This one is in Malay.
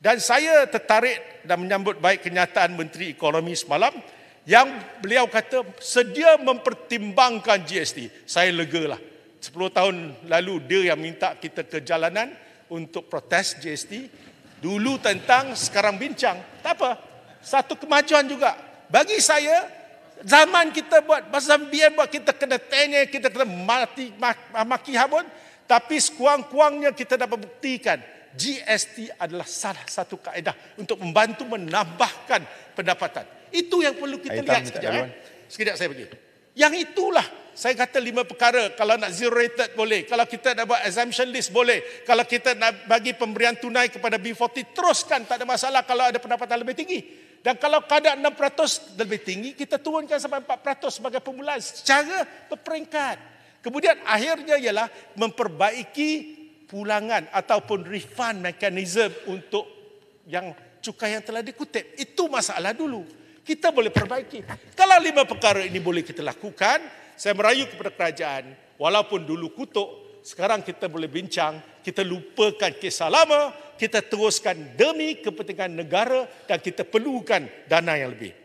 Dan saya tertarik dan menyambut baik kenyataan Menteri Ekonomi semalam yang beliau kata sedia mempertimbangkan GST. Saya legalah. 10 tahun lalu dia yang minta kita ke jalanan untuk protes GST. Dulu tentang, sekarang bincang. Tak apa. Satu kemajuan juga. Bagi saya, zaman kita buat, masa BN buat kita kena tanya, kita kena mati, maki habun. Tapi sekuang-kuangnya kita dapat buktikan. GST adalah salah satu kaedah untuk membantu menambahkan pendapatan. Itu yang perlu kita Aitam lihat sekejap. Eh. Sekejap saya pergi. Yang itulah saya kata lima perkara. Kalau nak zero rated boleh. Kalau kita nak buat exemption list boleh. Kalau kita nak bagi pemberian tunai kepada B40 teruskan tak ada masalah kalau ada pendapatan lebih tinggi. Dan kalau kadar 6% lebih tinggi kita turunkan sampai 4% sebagai permulaan secara berperingkat. Kemudian akhirnya ialah memperbaiki pulangan ataupun refund mekanisme untuk yang cukai yang telah dikutip. Itu masalah dulu. Kita boleh perbaiki. Kalau lima perkara ini boleh kita lakukan, saya merayu kepada kerajaan, walaupun dulu kutuk, sekarang kita boleh bincang, kita lupakan kisah lama, kita teruskan demi kepentingan negara dan kita perlukan dana yang lebih.